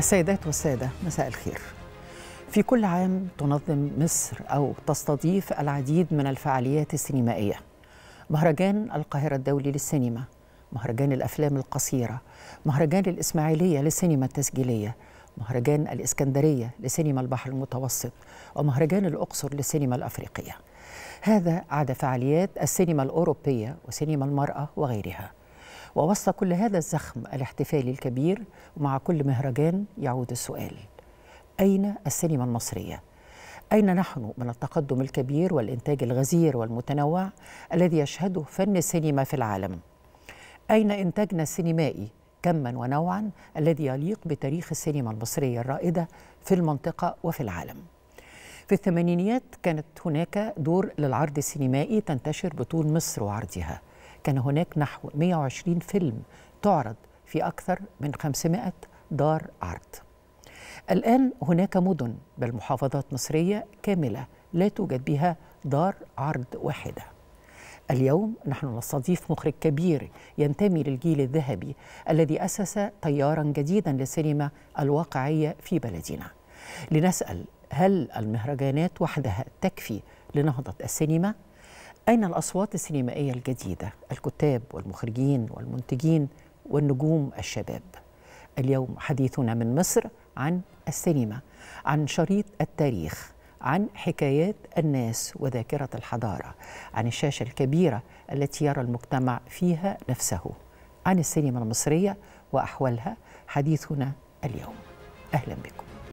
السيدات والسادة مساء الخير في كل عام تنظم مصر أو تستضيف العديد من الفعاليات السينمائية مهرجان القاهرة الدولي للسينما مهرجان الأفلام القصيرة مهرجان الإسماعيلية للسينما التسجيلية مهرجان الإسكندرية لسينما البحر المتوسط ومهرجان الأقصر للسينما الأفريقية هذا عدا فعاليات السينما الأوروبية وسينما المرأة وغيرها ووسط كل هذا الزخم الاحتفالي الكبير ومع كل مهرجان يعود السؤال أين السينما المصرية؟ أين نحن من التقدم الكبير والإنتاج الغزير والمتنوع الذي يشهده فن السينما في العالم؟ أين إنتاجنا السينمائي كما ونوعا الذي يليق بتاريخ السينما المصرية الرائدة في المنطقة وفي العالم؟ في الثمانينيات كانت هناك دور للعرض السينمائي تنتشر بطول مصر وعرضها كان هناك نحو 120 فيلم تعرض في أكثر من 500 دار عرض الآن هناك مدن بل محافظات مصرية كاملة لا توجد بها دار عرض واحدة اليوم نحن نستضيف مخرج كبير ينتمي للجيل الذهبي الذي أسس تيارا جديدا للسينما الواقعية في بلدنا لنسأل هل المهرجانات وحدها تكفي لنهضة السينما؟ أين الأصوات السينمائية الجديدة الكتاب والمخرجين والمنتجين والنجوم الشباب اليوم حديثنا من مصر عن السينما عن شريط التاريخ عن حكايات الناس وذاكرة الحضارة عن الشاشة الكبيرة التي يرى المجتمع فيها نفسه عن السينما المصرية وأحوالها حديثنا اليوم أهلا بكم